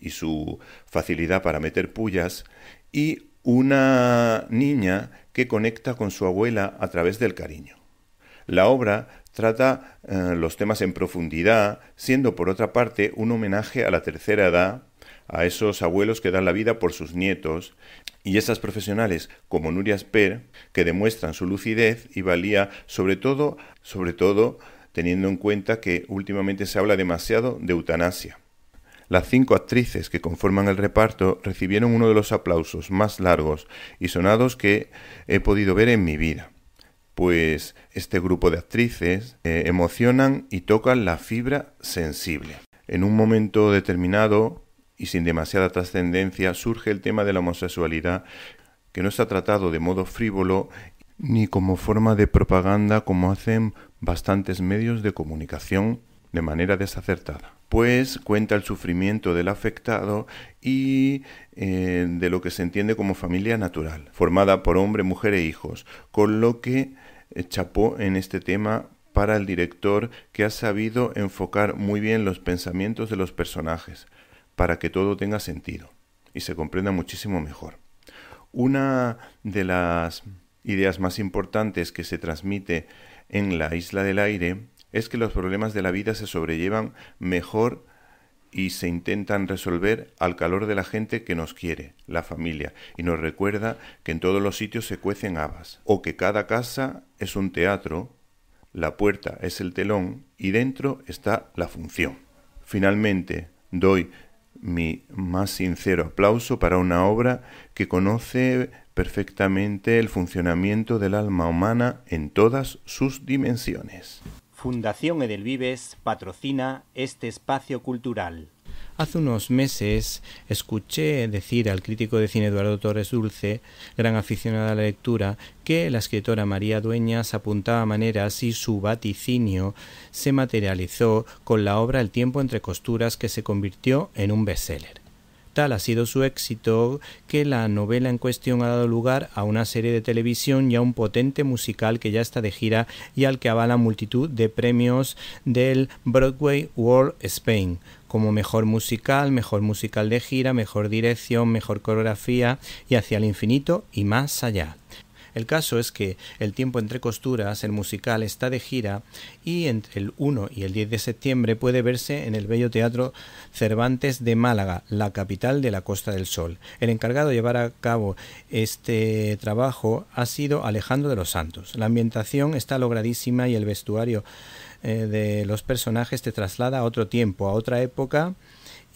y su facilidad para meter pullas, y una niña que conecta con su abuela a través del cariño. La obra trata eh, los temas en profundidad, siendo por otra parte un homenaje a la tercera edad, a esos abuelos que dan la vida por sus nietos, y esas profesionales como Nuria Sper, que demuestran su lucidez y valía, sobre todo, sobre todo teniendo en cuenta que últimamente se habla demasiado de eutanasia. Las cinco actrices que conforman el reparto recibieron uno de los aplausos más largos y sonados que he podido ver en mi vida, pues este grupo de actrices eh, emocionan y tocan la fibra sensible. En un momento determinado y sin demasiada trascendencia surge el tema de la homosexualidad que no está tratado de modo frívolo ni como forma de propaganda como hacen bastantes medios de comunicación de manera desacertada pues cuenta el sufrimiento del afectado y eh, de lo que se entiende como familia natural, formada por hombre, mujer e hijos, con lo que eh, chapó en este tema para el director que ha sabido enfocar muy bien los pensamientos de los personajes, para que todo tenga sentido y se comprenda muchísimo mejor. Una de las ideas más importantes que se transmite en la isla del aire es que los problemas de la vida se sobrellevan mejor y se intentan resolver al calor de la gente que nos quiere, la familia, y nos recuerda que en todos los sitios se cuecen habas, o que cada casa es un teatro, la puerta es el telón y dentro está la función. Finalmente, doy mi más sincero aplauso para una obra que conoce perfectamente el funcionamiento del alma humana en todas sus dimensiones. Fundación Edelvives patrocina este espacio cultural. Hace unos meses escuché decir al crítico de cine Eduardo Torres Dulce, gran aficionado a la lectura, que la escritora María Dueñas apuntaba maneras y su vaticinio se materializó con la obra El tiempo entre costuras que se convirtió en un bestseller. Tal ha sido su éxito que la novela en cuestión ha dado lugar a una serie de televisión y a un potente musical que ya está de gira y al que avala multitud de premios del Broadway World Spain como mejor musical, mejor musical de gira, mejor dirección, mejor coreografía y hacia el infinito y más allá. El caso es que El tiempo entre costuras, el musical, está de gira y entre el 1 y el 10 de septiembre puede verse en el Bello Teatro Cervantes de Málaga, la capital de la Costa del Sol. El encargado de llevar a cabo este trabajo ha sido Alejandro de los Santos. La ambientación está logradísima y el vestuario eh, de los personajes te traslada a otro tiempo, a otra época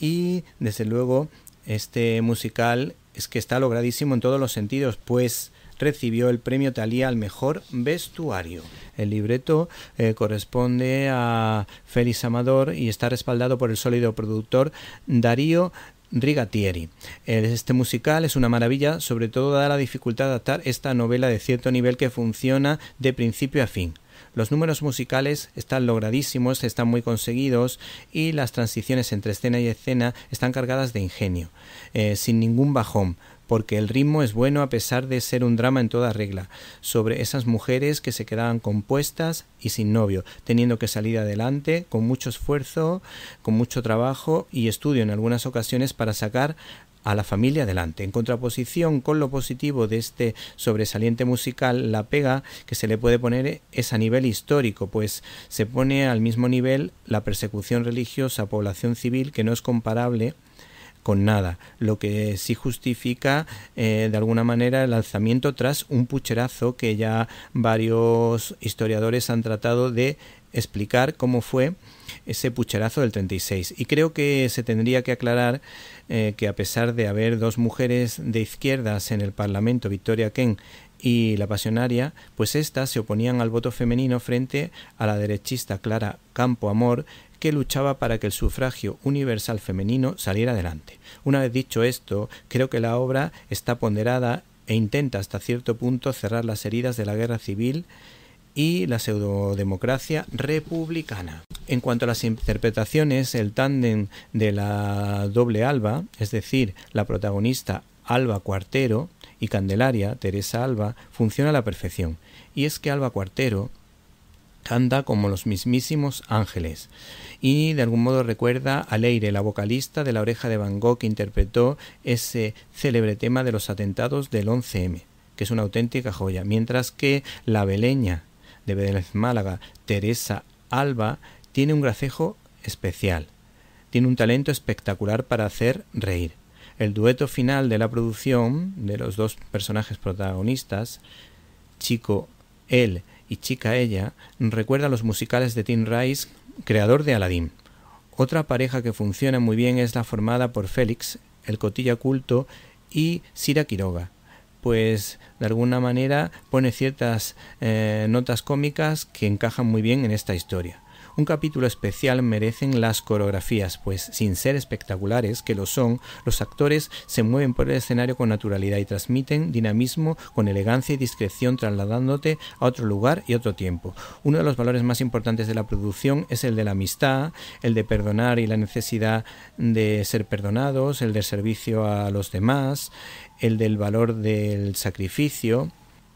y desde luego este musical es que está logradísimo en todos los sentidos, pues recibió el premio Talía al mejor vestuario. El libreto eh, corresponde a Félix Amador y está respaldado por el sólido productor Darío Rigatieri. Este musical es una maravilla, sobre todo dada la dificultad de adaptar esta novela de cierto nivel que funciona de principio a fin. Los números musicales están logradísimos, están muy conseguidos y las transiciones entre escena y escena están cargadas de ingenio, eh, sin ningún bajón porque el ritmo es bueno a pesar de ser un drama en toda regla, sobre esas mujeres que se quedaban compuestas y sin novio, teniendo que salir adelante con mucho esfuerzo, con mucho trabajo y estudio en algunas ocasiones para sacar a la familia adelante. En contraposición con lo positivo de este sobresaliente musical, la pega que se le puede poner es a nivel histórico, pues se pone al mismo nivel la persecución religiosa a población civil que no es comparable con nada, lo que sí justifica eh, de alguna manera el alzamiento tras un pucherazo que ya varios historiadores han tratado de explicar cómo fue ese pucherazo del 36. Y creo que se tendría que aclarar eh, que a pesar de haber dos mujeres de izquierdas en el Parlamento, Victoria Ken y la pasionaria, pues éstas se oponían al voto femenino frente a la derechista Clara Campo Amor, que luchaba para que el sufragio universal femenino saliera adelante. Una vez dicho esto, creo que la obra está ponderada e intenta hasta cierto punto cerrar las heridas de la guerra civil y la pseudodemocracia republicana. En cuanto a las interpretaciones, el tándem de la doble Alba, es decir, la protagonista Alba Cuartero y Candelaria, Teresa Alba, funciona a la perfección. Y es que Alba Cuartero canta como los mismísimos ángeles. Y de algún modo recuerda a Leire, la vocalista de La Oreja de Van Gogh, que interpretó ese célebre tema de los atentados del 11M, que es una auténtica joya. Mientras que la beleña de Vélez Málaga, Teresa Alba, tiene un gracejo especial. Tiene un talento espectacular para hacer reír. El dueto final de la producción de los dos personajes protagonistas, Chico, él Chica Ella recuerda los musicales de Tim Rice, creador de Aladdin. Otra pareja que funciona muy bien es la formada por Félix, el cotilla culto, y Sira Quiroga, pues de alguna manera pone ciertas eh, notas cómicas que encajan muy bien en esta historia. Un capítulo especial merecen las coreografías, pues sin ser espectaculares, que lo son, los actores se mueven por el escenario con naturalidad y transmiten dinamismo con elegancia y discreción trasladándote a otro lugar y otro tiempo. Uno de los valores más importantes de la producción es el de la amistad, el de perdonar y la necesidad de ser perdonados, el del servicio a los demás, el del valor del sacrificio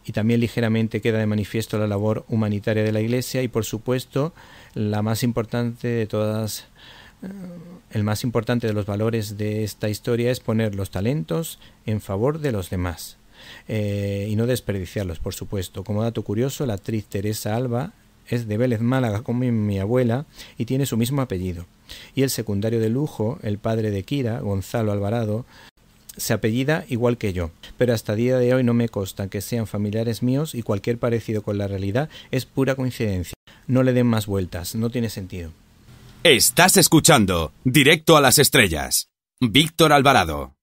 y también ligeramente queda de manifiesto la labor humanitaria de la Iglesia y por supuesto la más importante de todas eh, el más importante de los valores de esta historia es poner los talentos en favor de los demás eh, y no desperdiciarlos, por supuesto. Como dato curioso, la actriz Teresa Alba es de Vélez Málaga, como mi abuela, y tiene su mismo apellido. Y el secundario de lujo, el padre de Kira, Gonzalo Alvarado, se apellida igual que yo, pero hasta día de hoy no me consta que sean familiares míos y cualquier parecido con la realidad es pura coincidencia. No le den más vueltas, no tiene sentido. Estás escuchando Directo a las Estrellas. Víctor Alvarado.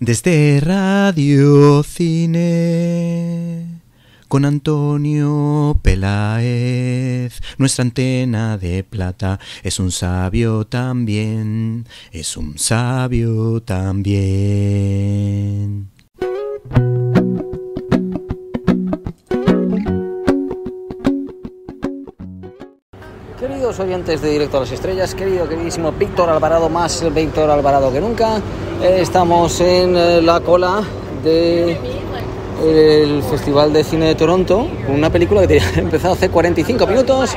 Desde Radio Cine con Antonio Peláez. Nuestra antena de plata es un sabio también, es un sabio también. Queridos oyentes de Directo a las Estrellas, querido, queridísimo Víctor Alvarado, más Víctor Alvarado que nunca, estamos en eh, la cola de el Festival de Cine de Toronto una película que tenía <laughs> empezado hace 45 minutos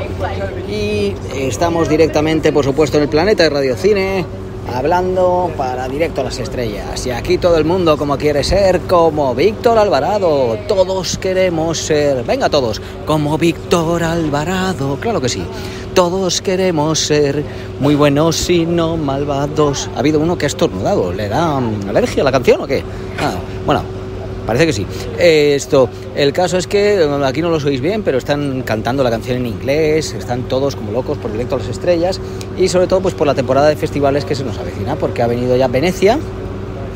y estamos directamente, por supuesto, en el planeta de Radio Cine hablando para Directo a las Estrellas. Y aquí todo el mundo como quiere ser, como Víctor Alvarado. Todos queremos ser, venga todos, como Víctor Alvarado, claro que sí. Todos queremos ser muy buenos y no malvados. Ha habido uno que ha estornudado, ¿le da alergia a la canción o qué? Ah, bueno, Parece que sí. esto, el caso es que aquí no lo sois bien, pero están cantando la canción en inglés, están todos como locos por directo a las estrellas y sobre todo pues por la temporada de festivales que se nos avecina, porque ha venido ya Venecia,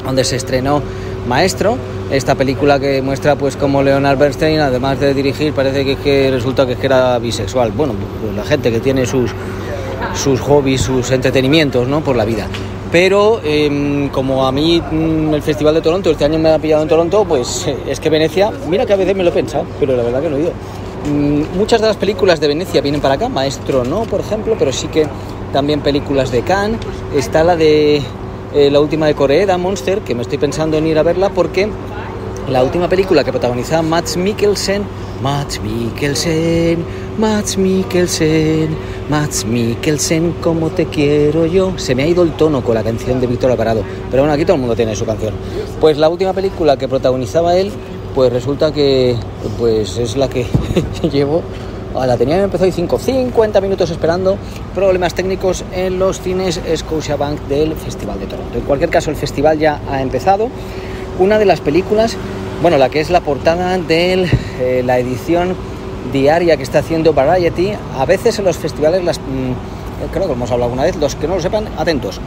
donde se estrenó Maestro, esta película que muestra pues como Leonard Bernstein, además de dirigir, parece que, que resulta que era bisexual. Bueno, pues, la gente que tiene sus sus hobbies, sus entretenimientos, ¿no? Por la vida. Pero em, como a mí mm, el Festival de Toronto este año me ha pillado en Toronto, pues es que Venecia, mira que a veces me lo he pensado, pero la verdad que no he ido. Mm, muchas de las películas de Venecia vienen para acá, Maestro no, por ejemplo, pero sí que también películas de Cannes. Está la de eh, la última de Corea, Monster, que me estoy pensando en ir a verla porque la última película que protagonizaba Max Mikkelsen, Max Mikkelsen, Max Mikkelsen, Max Mikkelsen, como te quiero yo. Se me ha ido el tono con la canción de Víctor Alvarado, pero bueno, aquí todo el mundo tiene su canción. Pues la última película que protagonizaba él, pues resulta que pues es la que <laughs> llevo a ah, la tenía empezó y 5, 50 minutos esperando problemas técnicos en los cines Scotiabank del Festival de Toronto. En cualquier caso, el festival ya ha empezado una de las películas, bueno, la que es la portada de eh, la edición diaria que está haciendo Variety. A veces en los festivales, las, mm, eh, creo que hemos hablado alguna vez, los que no lo sepan, atentos.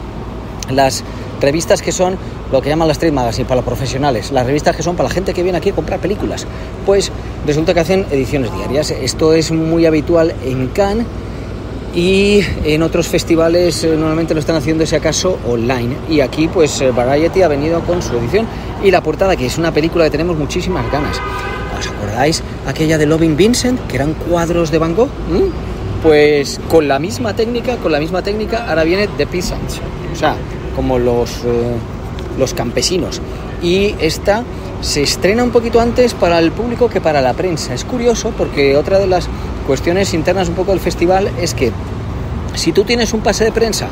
Las revistas que son lo que llaman las trade Magazine para los profesionales, las revistas que son para la gente que viene aquí a comprar películas, pues resulta que hacen ediciones diarias. Esto es muy habitual en Cannes y en otros festivales eh, normalmente lo están haciendo si acaso online y aquí pues eh, Variety ha venido con su edición y la portada que es una película que tenemos muchísimas ganas ¿os acordáis aquella de Loving Vincent que eran cuadros de Van Gogh? ¿Mm? pues con la misma técnica con la misma técnica ahora viene The Peasants o sea como los eh, los campesinos y esta se estrena un poquito antes para el público que para la prensa es curioso porque otra de las cuestiones internas un poco del festival es que si tú tienes un pase de prensa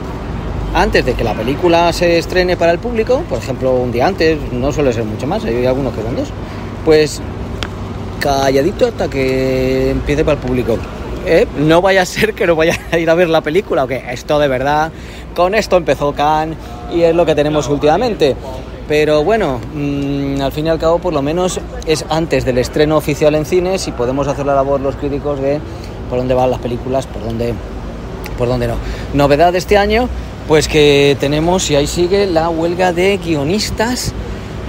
antes de que la película se estrene para el público, por ejemplo, un día antes, no suele ser mucho más, hay algunos que son dos, pues calladito hasta que empiece para el público. ¿Eh? No vaya a ser que no vaya a ir a ver la película, o que esto de verdad, con esto empezó Khan y es lo que tenemos últimamente. Pero bueno, mm, al fin y al cabo, por lo menos es antes del estreno oficial en cines y podemos hacer la labor los críticos de por dónde van las películas, por dónde, por dónde no. Novedad de este año, pues que tenemos, y ahí sigue, la huelga de guionistas,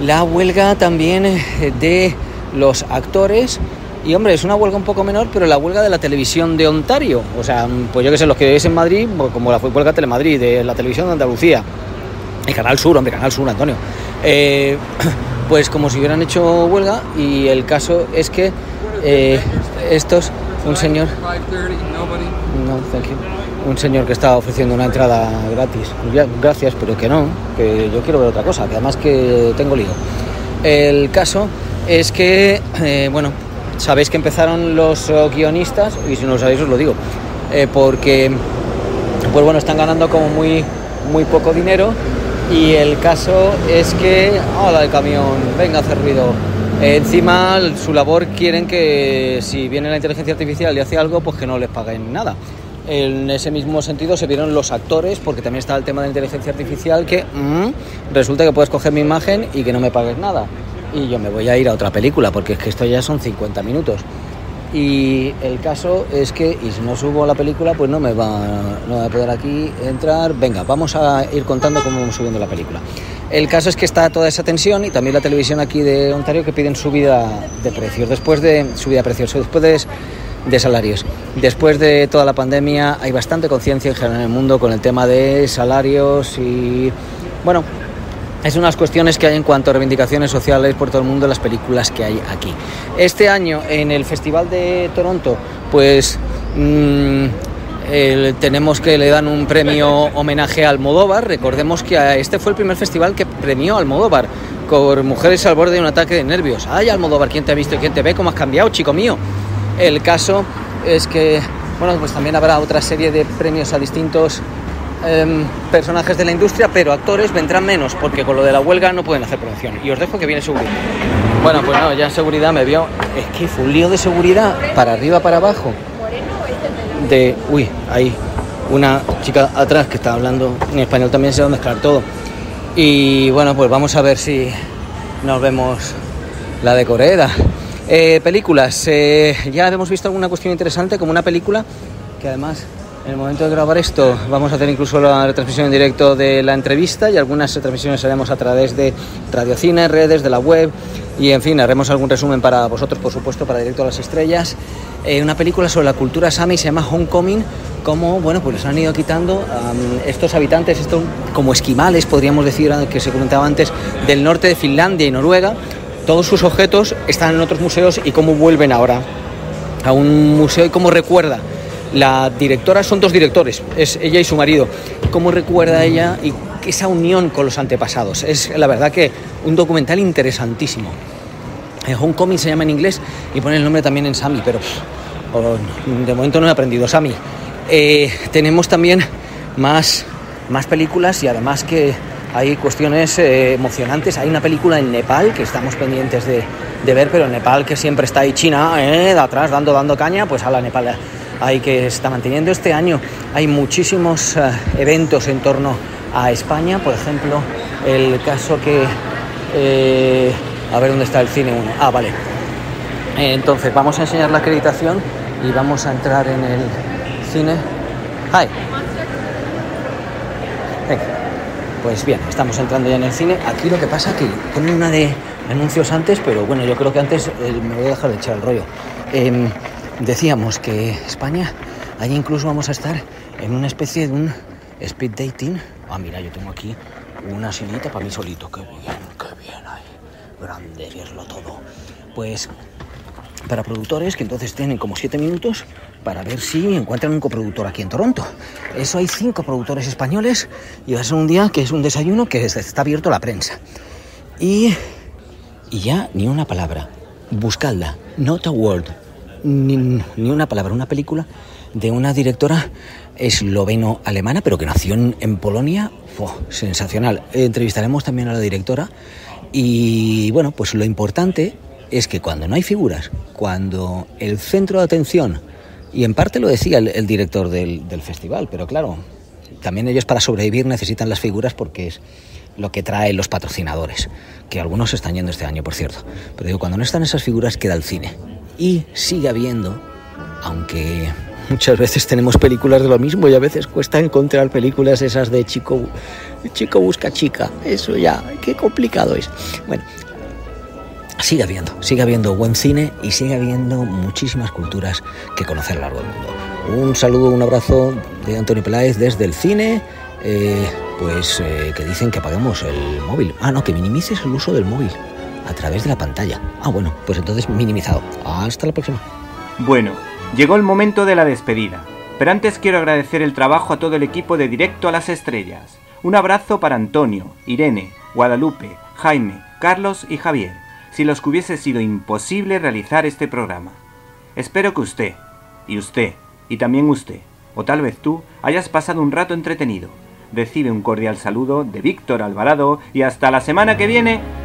la huelga también eh, de los actores. Y hombre, es una huelga un poco menor, pero la huelga de la televisión de Ontario. O sea, pues yo que sé, los que veis en Madrid, pues como la fue huelga Telemadrid, de la televisión de Andalucía. El Canal Sur, hombre, Canal Sur, Antonio. Eh, pues como si hubieran hecho huelga y el caso es que eh, estos, un señor, no, un señor que estaba ofreciendo una entrada gratis, gracias, pero que no, que yo quiero ver otra cosa, que además que tengo lío. El caso es que, eh, bueno, sabéis que empezaron los eh, guionistas, y si no lo sabéis os lo digo, porque, pues bueno, están ganando como muy, muy poco dinero y el caso es que, hola el camión, venga hace ruido. Encima su labor quieren que si viene la inteligencia artificial y hace algo, pues que no les paguen nada. En ese mismo sentido se vieron los actores, porque también está el tema de la inteligencia artificial, que mm, resulta que puedes coger mi imagen y que no me pagues nada. Y yo me voy a ir a otra película, porque es que esto ya son 50 minutos. Y el caso es que, y si no subo la película, pues no me va, a poder aquí entrar. Venga, vamos a ir contando cómo vamos subiendo la película. El caso es que está toda esa tensión y también la televisión aquí de Ontario que piden subida de precios, después de subida de precios, después de salarios. Después de toda la pandemia hay bastante conciencia en general en el mundo con el tema de salarios y, bueno, es unas cuestiones que hay en cuanto a reivindicaciones sociales por todo el mundo, las películas que hay aquí. Este año en el Festival de Toronto, pues mm, tenemos que le dan un premio homenaje a Almodóvar. Recordemos que este fue el primer festival que premió a Almodóvar con Mujeres al borde de un ataque de nervios. Ay, Almodóvar, ¿quién te ha visto quién te ve? ¿Cómo has cambiado, chico mío? El caso es que, bueno, pues también habrá otra serie de premios a distintos Em, personajes de la industria, pero actores vendrán menos, porque con lo de la huelga no pueden hacer producción Y os dejo que viene seguridad. Bueno, pues no, ya seguridad me vio. Es que fue un lío de seguridad para arriba, para abajo. De, uy, hay una chica atrás que está hablando en español también se va a mezclar todo. Y bueno, pues vamos a ver si nos vemos la de Corea. Eh, películas, eh, ya hemos visto alguna cuestión interesante, como una película que además en el momento de grabar esto vamos a hacer incluso la retransmisión en directo de la entrevista y algunas transmisiones haremos a través de Cine, redes, de la web y en fin, haremos algún resumen para vosotros, por supuesto, para Directo a las Estrellas. Eh, una película sobre la cultura sami se llama Homecoming, como, bueno, pues les han ido quitando estos habitantes, estos como esquimales, podríamos decir, que se comentaba antes, del norte de Finlandia y Noruega. Todos sus objetos están en otros museos y cómo vuelven ahora a un museo y cómo recuerda la directora son dos directores, es ella y su marido. ¿Cómo recuerda ella y esa unión con los antepasados? Es la verdad que un documental interesantísimo. Hong Kong se llama en inglés y pone el nombre también en Sami, pero de momento no he aprendido Sami. Eh, tenemos también más, más películas y además que hay cuestiones eh, emocionantes. Hay una película en Nepal que estamos pendientes de, ver, pero en Nepal que siempre está ahí China, eh, de atrás, dando, dando caña, pues a la Nepal hay que está manteniendo este año. Hay muchísimos eh, eventos en torno a España, por ejemplo, el caso que... Eh, a ver dónde está el cine 1. Ah, vale. Eh, entonces, vamos a enseñar la acreditación y vamos a entrar en el cine. ¡Hi! Pues bien, estamos entrando ya en el cine. Aquí lo que pasa es que ponen una de anuncios antes, pero bueno, yo creo que antes me voy a dejar de echar el rollo. Em, decíamos que España, allí incluso vamos a estar en una especie de un speed dating. Ah, mira, yo tengo aquí una sillita para mí solito. Qué bien, qué bien ahí. Grande, verlo todo. Pues para productores que entonces tienen como siete minutos para ver si encuentran un coproductor aquí en Toronto. Eso hay cinco productores españoles y va a ser un día que es un desayuno que está abierto a la prensa. Y, ya ni una palabra. Buscadla. Not a word ni, una palabra, una película de una directora esloveno-alemana, pero que nació en, Polonia. Fue sensacional. Entrevistaremos también a la directora. Y bueno, pues lo importante es que cuando no hay figuras, cuando el centro de atención, y en parte lo decía el, director del, del, festival, pero claro, también ellos para sobrevivir necesitan las figuras porque es lo que traen los patrocinadores, que algunos están yendo este año, por cierto. Pero digo, cuando no están esas figuras queda el cine y sigue habiendo, aunque muchas veces tenemos películas de lo mismo y a veces cuesta encontrar películas esas de chico, chico busca chica, eso ya, qué complicado es. Bueno, siga viendo siga viendo buen cine y sigue viendo muchísimas culturas que conocer a lo largo del mundo. Un saludo, un abrazo de Antonio Peláez desde el cine. Eh, pues eh, que dicen que apaguemos el móvil. Ah, no, que minimices el uso del móvil a través de la pantalla. Ah, bueno, pues entonces minimizado. Hasta la próxima. Bueno, llegó el momento de la despedida. Pero antes quiero agradecer el trabajo a todo el equipo de Directo a las Estrellas. Un abrazo para Antonio, Irene, Guadalupe, Jaime, Carlos y Javier, si los hubiese sido imposible realizar este programa. Espero que usted, y usted, y también usted, o tal vez tú, hayas pasado un rato entretenido. Recibe un cordial saludo de Víctor Alvarado y hasta la semana que viene.